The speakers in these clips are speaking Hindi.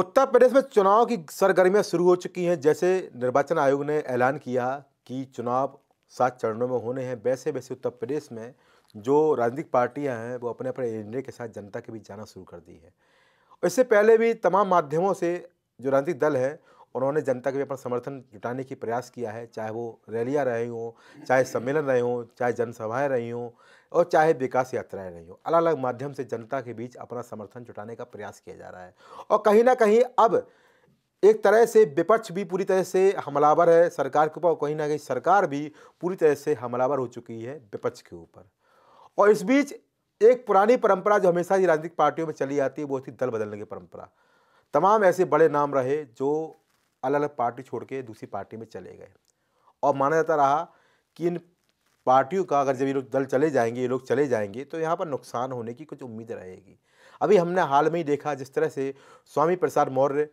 उत्तर प्रदेश में चुनाव की सरगर्मियां शुरू हो चुकी हैं जैसे निर्वाचन आयोग ने ऐलान किया कि चुनाव सात चरणों में होने हैं वैसे वैसे उत्तर प्रदेश में जो राजनीतिक पार्टियां हैं वो अपने अपने एजेंडे के साथ जनता के बीच जाना शुरू कर दी है इससे पहले भी तमाम माध्यमों से जो राजनीतिक दल हैं उन्होंने जनता के लिए अपना समर्थन जुटाने की प्रयास किया है चाहे वो रैलियाँ रही हों चाहे सम्मेलन रहे हों चाहे जनसभाएँ रही हों और चाहे विकास यात्राएं रही हो अलग अलग माध्यम से जनता के बीच अपना समर्थन जुटाने का प्रयास किया जा रहा है और कहीं ना कहीं अब एक तरह से विपक्ष भी पूरी तरह से हमलावर है सरकार के ऊपर कहीं ना कहीं सरकार भी पूरी तरह से हमलावर हो चुकी है विपक्ष के ऊपर और इस बीच एक पुरानी परंपरा जो हमेशा ही राजनीतिक पार्टियों में चली आती है वो थी दल बदलने की परंपरा तमाम ऐसे बड़े नाम रहे जो अलग अलग पार्टी छोड़ के दूसरी पार्टी में चले गए और माना जाता रहा कि इन पार्टियों का अगर जब ये लोग दल चले जाएंगे ये लोग चले जाएंगे तो यहाँ पर नुकसान होने की कुछ उम्मीद रहेगी अभी हमने हाल में ही देखा जिस तरह से स्वामी प्रसाद मौर्य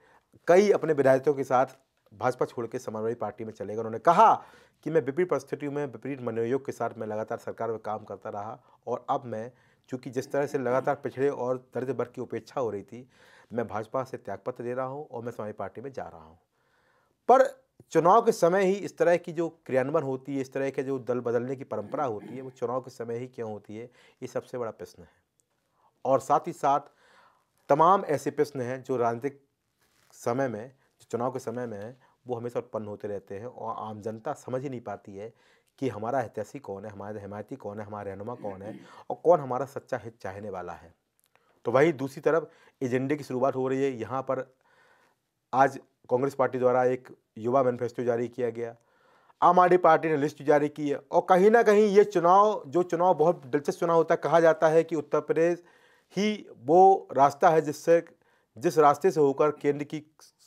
कई अपने विधायकों के साथ भाजपा छोड़ के समाजवादी पार्टी में चले गए उन्होंने कहा कि मैं विपरीत परिस्थितियों में विपरीत मनोयोग के साथ मैं लगातार सरकार में काम करता रहा और अब मैं चूँकि जिस तरह से लगातार पिछड़े और दर्द वर्ग की उपेक्षा हो रही थी मैं भाजपा से त्यागपत्र दे रहा हूँ और मैं समाजवादी पार्टी में जा रहा हूँ पर चुनाव के समय ही इस तरह की जो क्रियान्वयन होती है इस तरह के जो दल बदलने की परंपरा होती है वो चुनाव के समय ही क्यों होती है ये सबसे बड़ा प्रश्न है और साथ ही साथ तमाम ऐसे प्रश्न हैं जो राजनीतिक समय में जो चुनाव के समय में है वो हमेशा उत्पन्न होते रहते हैं और आम जनता समझ ही नहीं पाती है कि हमारा हितैषी कौन है हमारा हिमायती कौन है हमारा रहनुमा कौन है और कौन हमारा सच्चा हित चाहने वाला है तो वही दूसरी तरफ एजेंडे की शुरुआत हो रही है यहाँ पर आज कांग्रेस पार्टी द्वारा एक युवा मैनिफेस्टो जारी किया गया आम आदमी पार्टी ने लिस्ट जारी की है और कहीं ना कहीं ये चुनाव जो चुनाव बहुत दिलचस्प चुनाव होता है कहा जाता है कि उत्तर प्रदेश ही वो रास्ता है जिससे जिस रास्ते से होकर केंद्र की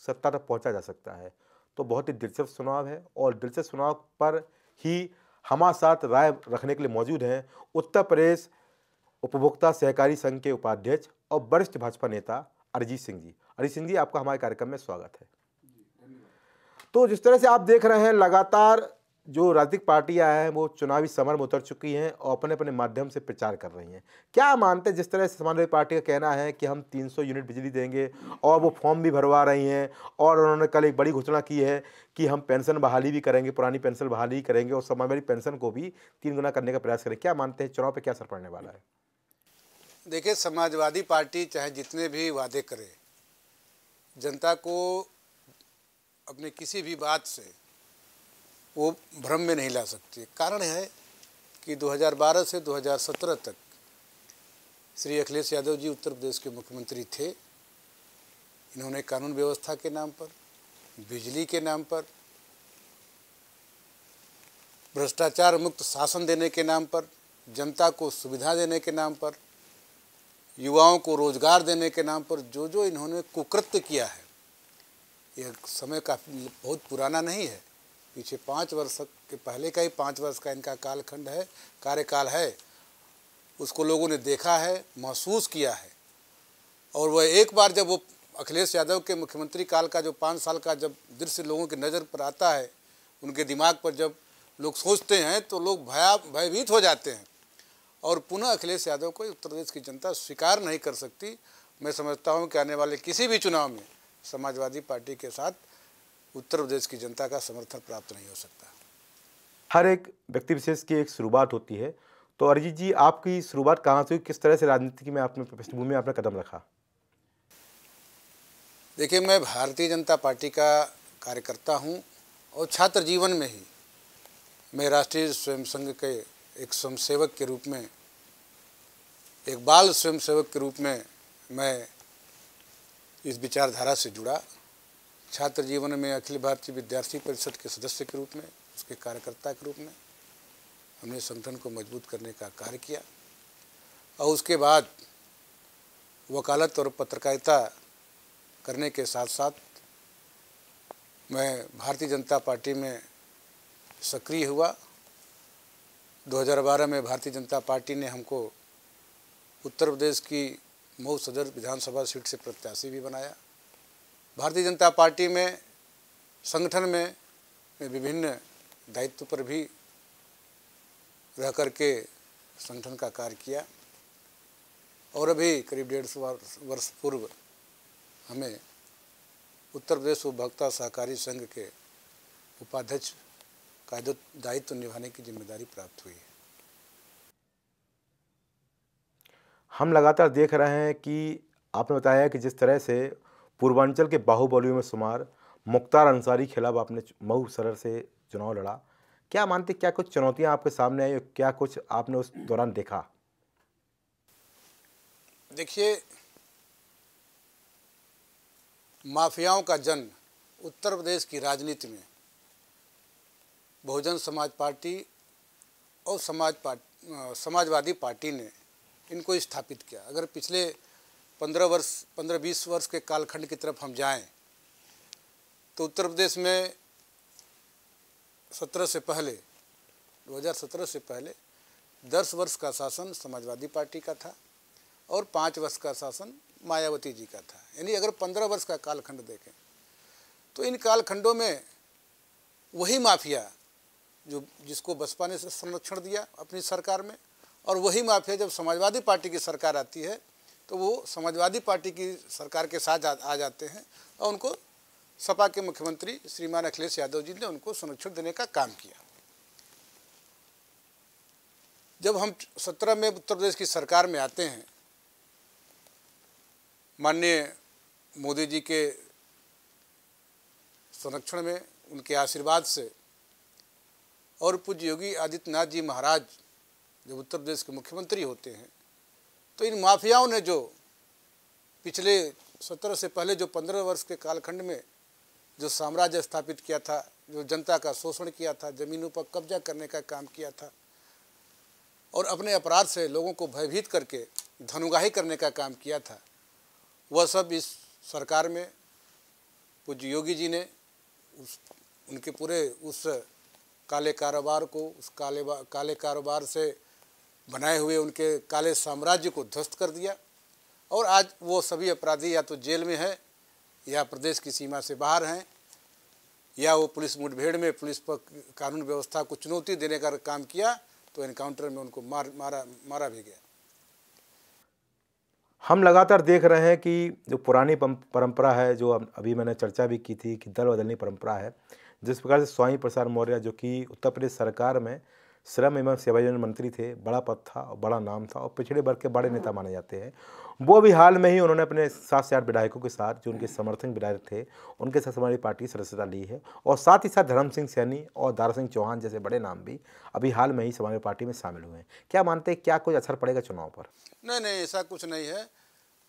सत्ता तक पहुंचा जा सकता है तो बहुत ही दिलचस्प चुनाव है और दिलचस्प चुनाव पर ही हमारे साथ राय रखने के लिए मौजूद हैं उत्तर प्रदेश उपभोक्ता सहकारी संघ के उपाध्यक्ष और वरिष्ठ भाजपा नेता अरिजीत सिंह जी अरिजीत सिंह जी आपका हमारे कार्यक्रम में स्वागत है तो जिस तरह से आप देख रहे हैं लगातार जो राजनीतिक पार्टियां हैं वो चुनावी समर में उतर चुकी हैं और अपने अपने माध्यम से प्रचार कर रही हैं क्या मानते हैं जिस तरह से समाजवादी पार्टी का कहना है कि हम 300 यूनिट बिजली देंगे और वो फॉर्म भी भरवा रही हैं और उन्होंने कल एक बड़ी घोषणा की है कि हम पेंशन बहाली भी करेंगे पुरानी पेंशन बहाली करेंगे और समाजवादी पेंशन को भी तीन गुना करने का प्रयास करें क्या मानते हैं चुनाव पर क्या असर पड़ने वाला है देखिए समाजवादी पार्टी चाहे जितने भी वादे करे जनता को अपने किसी भी बात से वो भ्रम में नहीं ला सकती कारण है कि 2012 से 2017 तक श्री अखिलेश यादव जी उत्तर प्रदेश के मुख्यमंत्री थे इन्होंने कानून व्यवस्था के नाम पर बिजली के नाम पर भ्रष्टाचार मुक्त शासन देने के नाम पर जनता को सुविधा देने के नाम पर युवाओं को रोजगार देने के नाम पर जो जो इन्होंने कुकृत्य किया है यह समय काफ़ी बहुत पुराना नहीं है पीछे पाँच वर्ष के पहले का ही पाँच वर्ष का इनका कालखंड है कार्यकाल है उसको लोगों ने देखा है महसूस किया है और वह एक बार जब वो अखिलेश यादव के मुख्यमंत्री काल का जो पाँच साल का जब दृश्य लोगों की नज़र पर आता है उनके दिमाग पर जब लोग सोचते हैं तो लोग भया भयभीत हो जाते हैं और पुनः अखिलेश यादव को उत्तर प्रदेश की जनता स्वीकार नहीं कर सकती मैं समझता हूँ कि आने वाले किसी भी चुनाव में समाजवादी पार्टी के साथ उत्तर प्रदेश की जनता का समर्थन प्राप्त नहीं हो सकता हर एक व्यक्ति विशेष की एक शुरुआत होती है तो अरिजीत जी आपकी शुरुआत कहाँ से हुई किस तरह से राजनीति में आपने पृष्ठभूमि में आपने कदम रखा देखिए मैं भारतीय जनता पार्टी का कार्यकर्ता हूँ और छात्र जीवन में ही मैं राष्ट्रीय स्वयं संघ के एक स्वयंसेवक के रूप में एक बाल स्वयंसेवक के रूप में मैं इस विचारधारा से जुड़ा छात्र जीवन में अखिल भारतीय विद्यार्थी परिषद के सदस्य के रूप में उसके कार्यकर्ता के रूप में हमने संगठन को मजबूत करने का कार्य किया और उसके बाद वकालत और पत्रकारिता करने के साथ साथ मैं भारतीय जनता पार्टी में सक्रिय हुआ 2012 में भारतीय जनता पार्टी ने हमको उत्तर प्रदेश की मऊ सदर विधानसभा सीट से प्रत्याशी भी बनाया भारतीय जनता पार्टी में संगठन में विभिन्न दायित्व पर भी रह कर के संगठन का कार्य किया और अभी करीब डेढ़ सौ वर्ष पूर्व हमें उत्तर प्रदेश उपभोक्ता सहकारी संघ के उपाध्यक्ष का दायित्व निभाने की जिम्मेदारी प्राप्त हुई है हम लगातार देख रहे हैं कि आपने बताया कि जिस तरह से पूर्वांचल के बाहुबलियों में शुमार मुख्तार अंसारी खिलाफ आपने मऊ सरर से चुनाव लड़ा क्या मानते क्या कुछ चुनौतियां आपके सामने आई क्या कुछ आपने उस दौरान देखा देखिए माफियाओं का जन्म उत्तर प्रदेश की राजनीति में बहुजन समाज पार्टी और समाज पार्टी समाजवादी पार्टी ने इनको स्थापित किया अगर पिछले पंद्रह वर्ष पंद्रह बीस वर्ष के कालखंड की तरफ हम जाएं तो उत्तर प्रदेश में सत्रह से पहले 2017 से पहले दस वर्ष का शासन समाजवादी पार्टी का था और पाँच वर्ष का शासन मायावती जी का था यानी अगर पंद्रह वर्ष का कालखंड देखें तो इन कालखंडों में वही माफिया जो जिसको बसपा ने संरक्षण दिया अपनी सरकार में और वही माफिया जब समाजवादी पार्टी की सरकार आती है तो वो समाजवादी पार्टी की सरकार के साथ जा, आ जाते हैं और उनको सपा के मुख्यमंत्री श्रीमान अखिलेश यादव जी ने उनको संरक्षण देने का काम किया जब हम सत्रह में उत्तर प्रदेश की सरकार में आते हैं माननीय मोदी जी के संरक्षण में उनके आशीर्वाद से और पूज्य योगी आदित्यनाथ जी महाराज जब उत्तर प्रदेश के मुख्यमंत्री होते हैं तो इन माफियाओं ने जो पिछले सत्रह से पहले जो पंद्रह वर्ष के कालखंड में जो साम्राज्य स्थापित किया था जो जनता का शोषण किया था जमीनों पर कब्जा करने का काम किया था और अपने अपराध से लोगों को भयभीत करके धनुगाही करने का काम किया था वह सब इस सरकार में पूज्य योगी जी ने उस उनके पूरे उस काले कारोबार को उस काले काले कारोबार से बनाए हुए उनके काले साम्राज्य को ध्वस्त कर दिया और आज वो सभी अपराधी या तो जेल में है या प्रदेश की सीमा से बाहर हैं या वो पुलिस मुठभेड़ में पुलिस पर कानून व्यवस्था को चुनौती देने का काम किया तो एनकाउंटर में उनको मार मारा मारा भी गया हम लगातार देख रहे हैं कि जो पुरानी परंपरा है जो अभी मैंने चर्चा भी की थी कि दल बदलनी परंपरा है जिस प्रकार से स्वामी प्रसाद मौर्य जो कि उत्तर प्रदेश सरकार में श्रम एवं सेवायोजन मंत्री थे बड़ा पद था और बड़ा नाम था और पिछड़े वर्ग के बड़े नेता माने जाते हैं वो भी हाल में ही उन्होंने अपने सात से आठ विधायकों के साथ जो उनके समर्थन विधायक थे उनके साथ हमारी पार्टी सदस्यता ली है और साथ ही साथ धर्म सिंह सैनी और दारा सिंह चौहान जैसे बड़े नाम भी अभी हाल में ही समाजवादी पार्टी में शामिल हुए हैं क्या मानते हैं क्या कुछ असर पड़ेगा चुनाव पर नहीं नहीं ऐसा कुछ नहीं है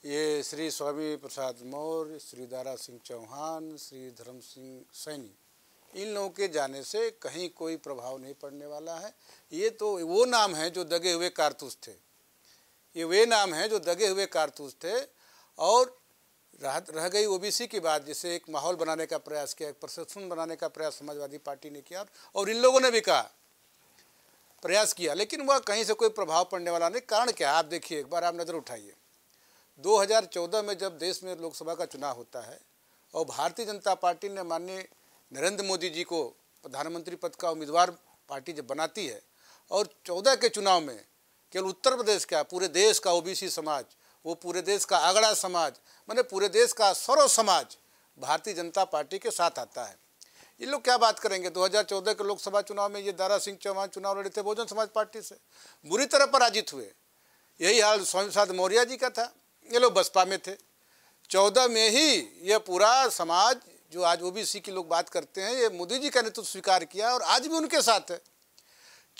ये श्री स्वामी प्रसाद मौर्य श्री दारा सिंह चौहान श्री धर्म सिंह सैनी इन लोगों के जाने से कहीं कोई प्रभाव नहीं पड़ने वाला है ये तो वो नाम है जो दगे हुए कारतूस थे ये वे नाम है जो दगे हुए कारतूस थे और रह रह गई ओबीसी की बात जिसे एक माहौल बनाने का प्रयास किया एक प्रशासन बनाने का प्रयास समाजवादी पार्टी ने किया और इन लोगों ने भी कहा प्रयास किया लेकिन वह कहीं से कोई प्रभाव पड़ने वाला नहीं कारण क्या आप देखिए एक बार आप नज़र उठाइए 2014 में जब देश में लोकसभा का चुनाव होता है और भारतीय जनता पार्टी ने माननीय नरेंद्र मोदी जी को प्रधानमंत्री पद का उम्मीदवार पार्टी जब बनाती है और चौदह के चुनाव में केवल उत्तर प्रदेश का पूरे देश का ओबीसी समाज वो पूरे देश का आगड़ा समाज मैंने पूरे देश का सरो समाज भारतीय जनता पार्टी के साथ आता है ये लोग क्या बात करेंगे 2014 के लोकसभा चुनाव में ये दारा सिंह चौहान चुनाव लड़े थे बहुजन समाज पार्टी से बुरी तरह पराजित हुए यही हाल स्वामी साध मौर्य जी का था ये लोग बसपा में थे चौदह में ही ये पूरा समाज जो आज ओबीसी के लोग बात करते हैं ये मोदी जी का नेतृत्व स्वीकार किया और आज भी उनके साथ है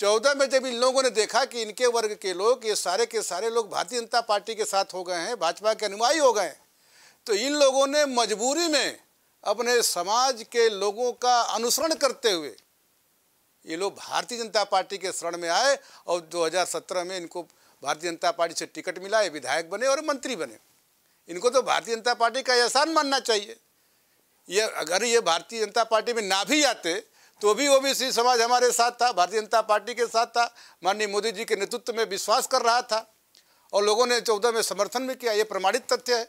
चौदह में जब इन लोगों ने देखा कि इनके वर्ग के लोग ये सारे के सारे लोग भारतीय जनता पार्टी के साथ हो गए हैं भाजपा के अनुयायी हो गए तो इन लोगों ने मजबूरी में अपने समाज के लोगों का अनुसरण करते हुए ये लोग भारतीय जनता पार्टी के शरण में आए और 2017 में इनको भारतीय जनता पार्टी से टिकट मिला ये विधायक बने और मंत्री बने इनको तो भारतीय जनता पार्टी का एहसान मानना चाहिए ये अगर ये भारतीय जनता पार्टी में ना भी आते तो भी ओबीसी समाज हमारे साथ था भारतीय जनता पार्टी के साथ था माननीय मोदी जी के नेतृत्व में विश्वास कर रहा था और लोगों ने चौदह में समर्थन भी किया ये प्रमाणित तथ्य है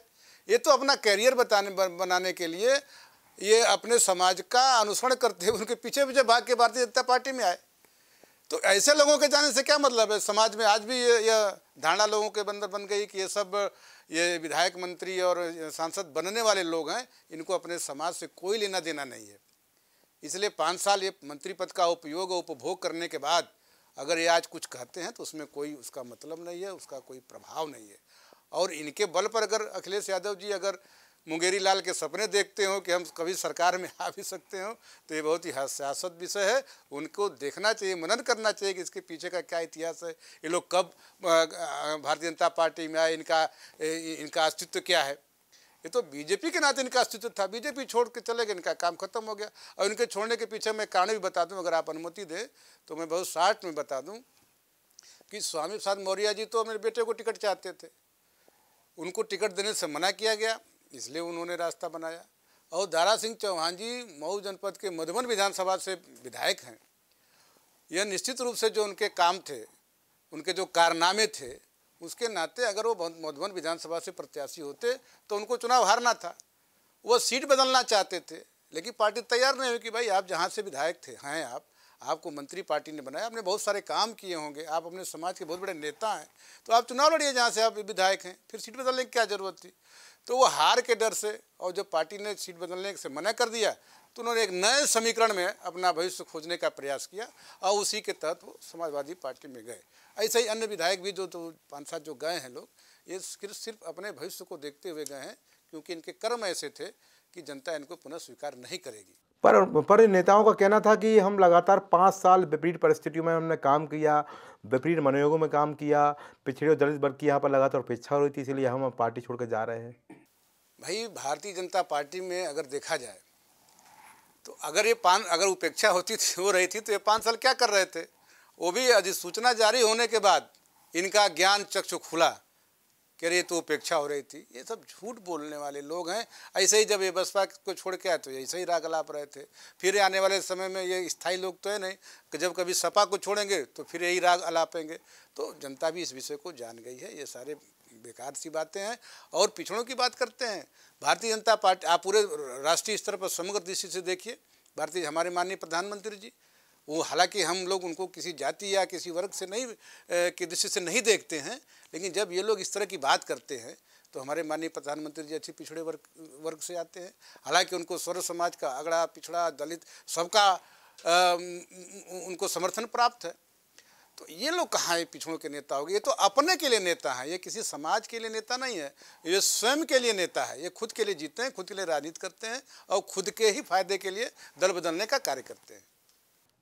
ये तो अपना कैरियर बताने बनाने के लिए ये अपने समाज का अनुसरण करते हुए उनके पीछे पीछे भाग के भारतीय जनता पार्टी में आए तो ऐसे लोगों के जाने से क्या मतलब है समाज में आज भी ये यह धारणा लोगों के अंदर बन गई कि ये सब ये विधायक मंत्री और सांसद बनने वाले लोग हैं इनको अपने समाज से कोई लेना देना नहीं है इसलिए पाँच साल ये मंत्री पद का उपयोग और उपभोग करने के बाद अगर ये आज कुछ कहते हैं तो उसमें कोई उसका मतलब नहीं है उसका कोई प्रभाव नहीं है और इनके बल पर अगर अखिलेश यादव जी अगर मुंगेरी लाल के सपने देखते हो कि हम कभी सरकार में आ भी सकते हो तो ये बहुत ही हास्यास्पद विषय है उनको देखना चाहिए मनन करना चाहिए कि इसके पीछे का क्या इतिहास है ये लोग कब भारतीय जनता पार्टी में आए इनका इनका अस्तित्व क्या है ये तो बीजेपी के नाते इनका अस्तित्व था बीजेपी छोड़ के चले गए इनका काम खत्म हो गया और इनके छोड़ने के पीछे मैं कारण भी बता दूँ अगर आप अनुमति दें तो मैं बहुत शार्ट में बता दूँ कि स्वामी प्रसाद मौर्य जी तो मेरे बेटे को टिकट चाहते थे उनको टिकट देने से मना किया गया इसलिए उन्होंने रास्ता बनाया और दारा सिंह चौहान जी मऊ जनपद के मधुबन विधानसभा से विधायक हैं यह निश्चित रूप से जो उनके काम थे उनके जो कारनामे थे उसके नाते अगर वो मधुबन विधानसभा से प्रत्याशी होते तो उनको चुनाव हारना था वो सीट बदलना चाहते थे लेकिन पार्टी तैयार नहीं हुई कि भाई आप जहाँ से विधायक थे हैं आप आपको मंत्री पार्टी ने बनाया आपने बहुत सारे काम किए होंगे आप अपने समाज के बहुत बड़े नेता हैं तो आप चुनाव लड़िए जहाँ से आप विधायक हैं फिर सीट बदलने की क्या जरूरत थी तो वो हार के डर से और जब पार्टी ने सीट बदलने से मना कर दिया तो उन्होंने एक नए समीकरण में अपना भविष्य खोजने का प्रयास किया और उसी के तहत वो समाजवादी पार्टी में गए ऐसे ही अन्य विधायक भी जो तो पाँच सात जो गए हैं लोग ये सिर्फ अपने भविष्य को देखते हुए गए हैं क्योंकि इनके कर्म ऐसे थे कि जनता इनको पुनः स्वीकार नहीं करेगी पर पर नेताओं का कहना था कि हम लगातार पाँच साल विपरीत परिस्थितियों में हमने काम किया विपरीत मनोयोगों में काम किया पिछड़े दलित वर्ग की यहाँ पर लगातार उपेक्षा हो रही थी इसलिए हम पार्टी छोड़कर जा रहे हैं भाई भारतीय जनता पार्टी में अगर देखा जाए तो अगर ये पान अगर उपेक्षा होती थी हो रही थी तो ये पाँच साल क्या कर रहे थे वो भी अधिसूचना जारी होने के बाद इनका ज्ञान चक्षु खुला कह रही तो उपेक्षा हो रही थी ये सब झूठ बोलने वाले लोग हैं ऐसे ही जब ये बसपा को छोड़ के आए तो ऐसे ही रागलाप रहे थे फिर आने वाले समय में ये स्थायी लोग तो है नहीं कि जब कभी सपा को छोड़ेंगे तो फिर यही राग अलापेंगे तो जनता भी इस विषय को जान गई है ये सारे बेकार सी बातें हैं और पिछड़ों की बात करते हैं भारतीय जनता पार्टी आप पूरे राष्ट्रीय स्तर पर समग्र दृष्टि से देखिए भारतीय हमारे माननीय प्रधानमंत्री जी वो हालांकि हम लोग उनको किसी जाति या किसी वर्ग से नहीं की दृष्टि से नहीं देखते हैं लेकिन जब ये लोग इस तरह की बात करते हैं तो हमारे माननीय प्रधानमंत्री जी अच्छे पिछड़े वर्ग वर्ग से आते हैं हालांकि उनको स्वर समाज का अगड़ा पिछड़ा दलित सबका उनको समर्थन प्राप्त है तो ये लोग कहाँ हैं पिछड़ों के नेता होगी ये तो अपने के लिए नेता हैं ये किसी समाज के लिए नेता नहीं है ये स्वयं के लिए नेता है ये खुद के लिए जीते हैं खुद के लिए राजनीति करते हैं और खुद के ही फायदे के लिए दल बदलने का कार्य करते हैं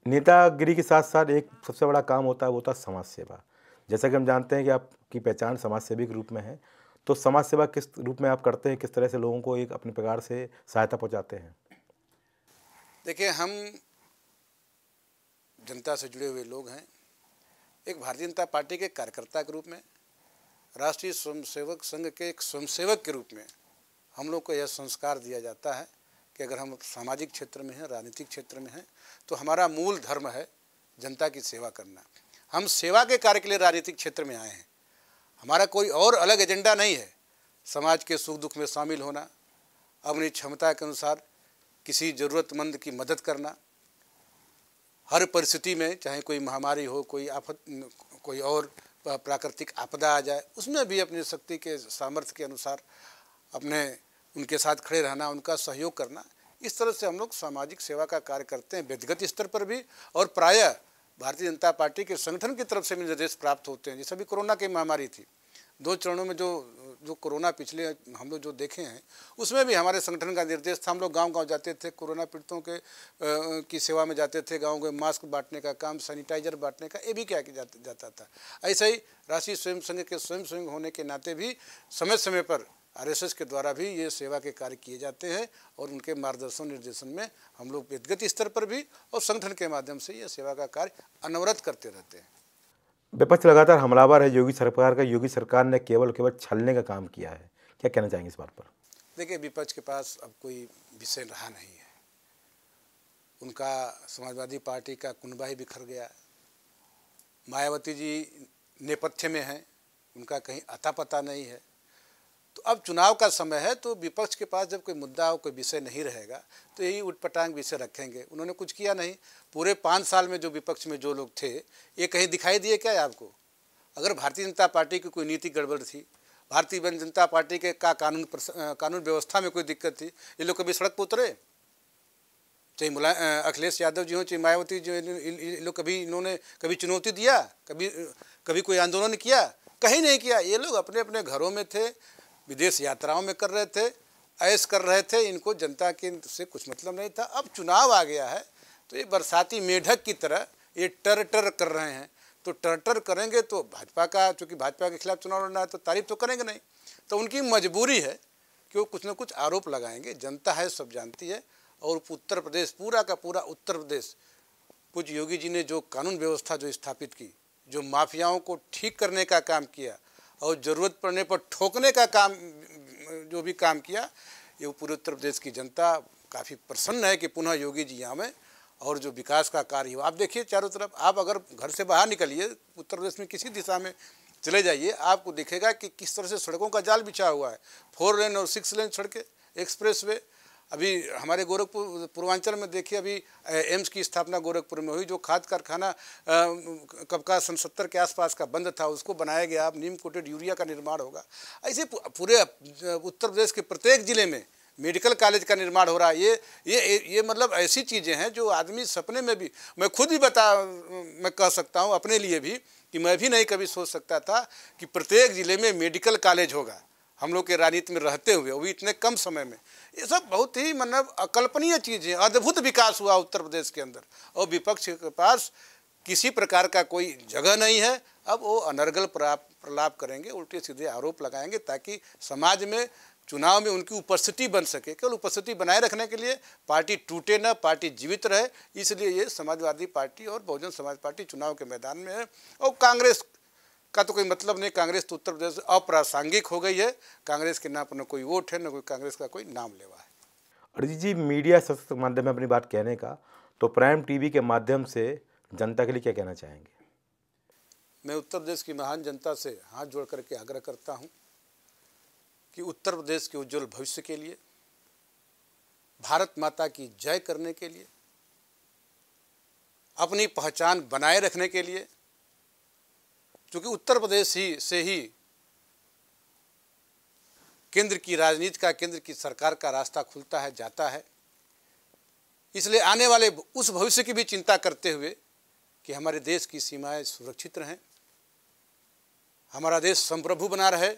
नेतागिरी के साथ साथ एक सबसे बड़ा काम होता है वो होता समाज सेवा जैसा कि हम जानते हैं कि आपकी पहचान समाज सेवी के रूप में है तो समाज सेवा किस रूप में आप करते हैं किस तरह से लोगों को एक अपने प्रकार से सहायता पहुंचाते हैं देखिए हम जनता से जुड़े हुए लोग हैं एक भारतीय जनता पार्टी के कार्यकर्ता के रूप में राष्ट्रीय स्वयंसेवक संघ के एक स्वयंसेवक के रूप में हम लोग को यह संस्कार दिया जाता है कि अगर हम सामाजिक क्षेत्र में हैं राजनीतिक क्षेत्र में हैं तो हमारा मूल धर्म है जनता की सेवा करना हम सेवा के कार्य के लिए राजनीतिक क्षेत्र में आए हैं हमारा कोई और अलग एजेंडा नहीं है समाज के सुख दुख में शामिल होना अपनी क्षमता के अनुसार किसी ज़रूरतमंद की मदद करना हर परिस्थिति में चाहे कोई महामारी हो कोई आफत कोई और प्राकृतिक आपदा आ जाए उसमें भी अपनी शक्ति के सामर्थ्य के अनुसार अपने उनके साथ खड़े रहना उनका सहयोग करना इस तरह से हम लोग सामाजिक सेवा का कार्य करते हैं व्यक्तिगत स्तर पर भी और प्राय भारतीय जनता पार्टी के संगठन की तरफ से भी निर्देश प्राप्त होते हैं जैसे अभी कोरोना की महामारी थी दो चरणों में जो जो कोरोना पिछले हम लोग जो देखे हैं उसमें भी हमारे संगठन का निर्देश था हम लोग गांव गांव जाते थे कोरोना पीड़ितों के आ, की सेवा में जाते थे गांव में मास्क बांटने का काम सैनिटाइजर बांटने का ये भी क्या किया जाता था ऐसे ही राशि स्वयं संघ के स्वयं स्वयं होने के नाते भी समय समय पर आरएसएस के द्वारा भी ये सेवा के कार्य किए जाते हैं और उनके मार्गदर्शन निर्देशन में हम लोग व्यक्तिगत स्तर पर भी और संगठन के माध्यम से ये सेवा का कार्य अनवरत करते रहते हैं विपक्ष लगातार हमलावर है योगी सरकार का योगी सरकार ने केवल केवल छलने का काम किया है क्या कहना चाहेंगे इस बात पर देखिए विपक्ष के पास अब कोई विषय रहा नहीं है उनका समाजवादी पार्टी का कुनबा ही बिखर गया मायावती जी नेपथ्य में हैं उनका कहीं अता पता नहीं है तो अब चुनाव का समय है तो विपक्ष के पास जब कोई मुद्दा हो कोई विषय नहीं रहेगा तो यही उटपटांग विषय रखेंगे उन्होंने कुछ किया नहीं पूरे पाँच साल में जो विपक्ष में जो लोग थे ये कहीं दिखाई दिए क्या आपको अगर भारतीय जनता पार्टी की कोई नीति गड़बड़ थी भारतीय जनता पार्टी के का कानून कानून व्यवस्था में कोई दिक्कत थी ये लोग कभी सड़क पर उतरे चाहे मुलायम अखिलेश यादव जी हों चाहे मायावती जी लोग कभी इन्होंने कभी चुनौती दिया कभी कभी कोई आंदोलन किया कहीं नहीं किया ये लोग अपने अपने घरों में थे विदेश यात्राओं में कर रहे थे ऐश कर रहे थे इनको जनता के से कुछ मतलब नहीं था अब चुनाव आ गया है तो ये बरसाती मेढक की तरह ये टर टर कर रहे हैं तो टर टर करेंगे तो भाजपा का चूँकि भाजपा के खिलाफ चुनाव लड़ना है तो तारीफ तो करेंगे नहीं तो उनकी मजबूरी है कि वो कुछ ना कुछ आरोप लगाएंगे जनता है सब जानती है और उत्तर प्रदेश पूरा का पूरा उत्तर प्रदेश कुछ योगी जी ने जो कानून व्यवस्था जो स्थापित की जो माफियाओं को ठीक करने का काम किया और ज़रूरत पड़ने पर ठोकने का काम जो भी काम किया ये पूरे उत्तर प्रदेश की जनता काफ़ी प्रसन्न है कि पुनः योगी जी यहाँ में और जो विकास का कार्य हो आप देखिए चारों तरफ आप अगर घर से बाहर निकलिए उत्तर प्रदेश में किसी दिशा में चले जाइए आपको दिखेगा कि किस तरह से सड़कों का जाल बिछा हुआ है फोर लेन और सिक्स लेन सड़कें एक्सप्रेस वे अभी हमारे गोरखपुर पूर्वांचल में देखिए अभी एम्स की स्थापना गोरखपुर में हुई जो खाद कारखाना कब का सन सत्तर के आसपास का बंद था उसको बनाया गया अब नीम कोटेड यूरिया का निर्माण होगा ऐसे पूरे उत्तर प्रदेश के प्रत्येक ज़िले में मेडिकल कॉलेज का निर्माण हो रहा है ये ये ये मतलब ऐसी चीज़ें हैं जो आदमी सपने में भी मैं खुद ही बता मैं कह सकता हूँ अपने लिए भी कि मैं भी नहीं कभी सोच सकता था कि प्रत्येक ज़िले में मेडिकल कॉलेज होगा हम लोग के राजनीति में रहते हुए वो भी इतने कम समय में ये सब बहुत ही मतलब अकल्पनीय चीज़ें अद्भुत विकास हुआ उत्तर प्रदेश के अंदर और विपक्ष के पास किसी प्रकार का कोई जगह नहीं है अब वो अनर्गल प्रलाप करेंगे उल्टे सीधे आरोप लगाएंगे ताकि समाज में चुनाव में उनकी उपस्थिति बन सके केवल उपस्थिति बनाए रखने के लिए पार्टी टूटे ना पार्टी जीवित रहे इसलिए ये समाजवादी पार्टी और बहुजन समाज पार्टी चुनाव के मैदान में है और कांग्रेस का तो कोई मतलब नहीं कांग्रेस तो उत्तर प्रदेश अप्रासंगिक हो गई है कांग्रेस के नाम पर ना कोई वोट है ना कोई कांग्रेस का कोई नाम लेवा है अरिजीत जी मीडिया सशक्त माध्यम में अपनी बात कहने का तो प्राइम टीवी के माध्यम से जनता के लिए क्या कहना चाहेंगे मैं उत्तर प्रदेश की महान जनता से हाथ जोड़ करके आग्रह करता हूँ कि उत्तर प्रदेश के उज्जवल भविष्य के लिए भारत माता की जय करने के लिए अपनी पहचान बनाए रखने के लिए क्योंकि उत्तर प्रदेश ही से ही केंद्र की राजनीति का केंद्र की सरकार का रास्ता खुलता है जाता है इसलिए आने वाले उस भविष्य की भी चिंता करते हुए कि हमारे देश की सीमाएं सुरक्षित रहें हमारा देश संप्रभु बना रहे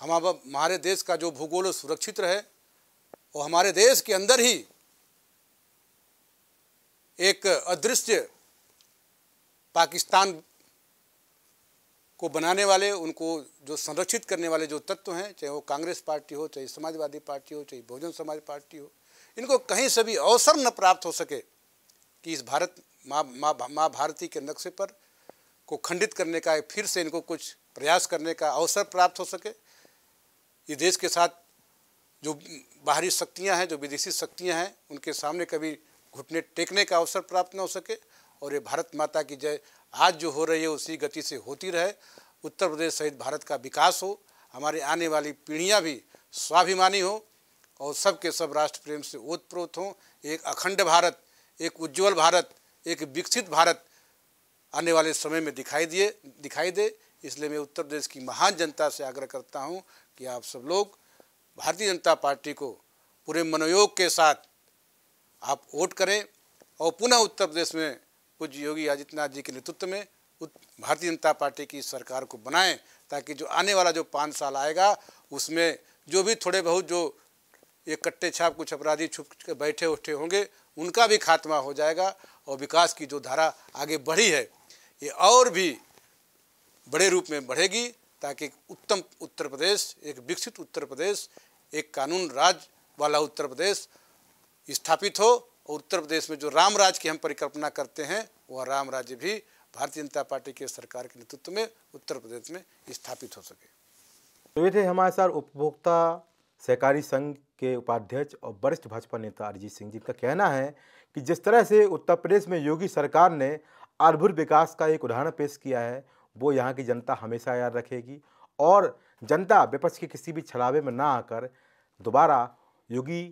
हमारा हमारे देश का जो भूगोल सुरक्षित रहे और हमारे देश के अंदर ही एक अदृश्य पाकिस्तान को बनाने वाले उनको जो संरक्षित करने वाले जो तत्व हैं चाहे वो कांग्रेस पार्टी हो चाहे समाजवादी पार्टी हो चाहे बहुजन समाज पार्टी हो इनको कहीं से भी अवसर न प्राप्त हो सके कि इस भारत माँ माँ माँ भारती के नक्शे पर को खंडित करने का फिर से इनको कुछ प्रयास करने का अवसर प्राप्त हो सके ये देश के साथ जो बाहरी शक्तियाँ हैं जो विदेशी शक्तियाँ हैं उनके सामने कभी घुटने टेकने का अवसर प्राप्त न हो सके और ये भारत माता की जय आज जो हो रही है उसी गति से होती रहे उत्तर प्रदेश सहित भारत का विकास हो हमारी आने वाली पीढ़ियाँ भी स्वाभिमानी हों और सबके सब, सब राष्ट्र प्रेम से ओतप्रोत हों एक अखंड भारत एक उज्जवल भारत एक विकसित भारत आने वाले समय में दिखाई दिए दिखाई दे इसलिए मैं उत्तर प्रदेश की महान जनता से आग्रह करता हूं कि आप सब लोग भारतीय जनता पार्टी को पूरे मनोयोग के साथ आप वोट करें और पुनः उत्तर प्रदेश में पूज्य योगी आदित्यनाथ जी के नेतृत्व में भारतीय जनता पार्टी की सरकार को बनाएं ताकि जो आने वाला जो पाँच साल आएगा उसमें जो भी थोड़े बहुत जो ये कट्टे छाप कुछ अपराधी छुप के बैठे उठे होंगे उनका भी खात्मा हो जाएगा और विकास की जो धारा आगे बढ़ी है ये और भी बड़े रूप में बढ़ेगी ताकि उत्तम उत्तर प्रदेश एक विकसित उत्तर प्रदेश एक कानून राज वाला उत्तर प्रदेश स्थापित हो और उत्तर प्रदेश में जो राम राज्य की हम परिकल्पना करते हैं वह राम राज्य भी भारतीय जनता पार्टी के सरकार के नेतृत्व में उत्तर प्रदेश में स्थापित हो सके तो ये थे हमारे साथ उपभोक्ता सहकारी संघ के उपाध्यक्ष और वरिष्ठ भाजपा नेता अरिजीत सिंह जी का कहना है कि जिस तरह से उत्तर प्रदेश में योगी सरकार ने आर्भुर विकास का एक उदाहरण पेश किया है वो यहाँ की जनता हमेशा याद रखेगी और जनता विपक्ष के किसी भी छलावे में ना आकर दोबारा योगी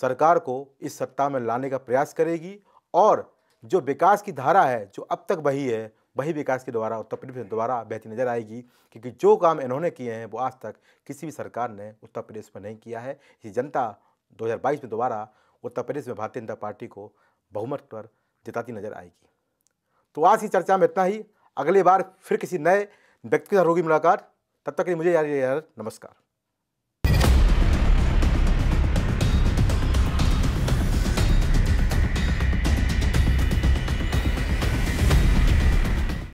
सरकार को इस सत्ता में लाने का प्रयास करेगी और जो विकास की धारा है जो अब तक बही है वही विकास के द्वारा उत्तर प्रदेश में दोबारा बहती नजर आएगी क्योंकि जो काम इन्होंने किए हैं वो आज तक किसी भी सरकार ने उत्तर प्रदेश में नहीं किया है इसी जनता 2022 में दोबारा उत्तर प्रदेश में भारतीय जनता पार्टी को बहुमत पर जिताती नजर आएगी तो आज की चर्चा में इतना ही अगली बार फिर किसी नए व्यक्ति के साथ होगी मुलाकात तब तक के लिए मुझे यार यार नमस्कार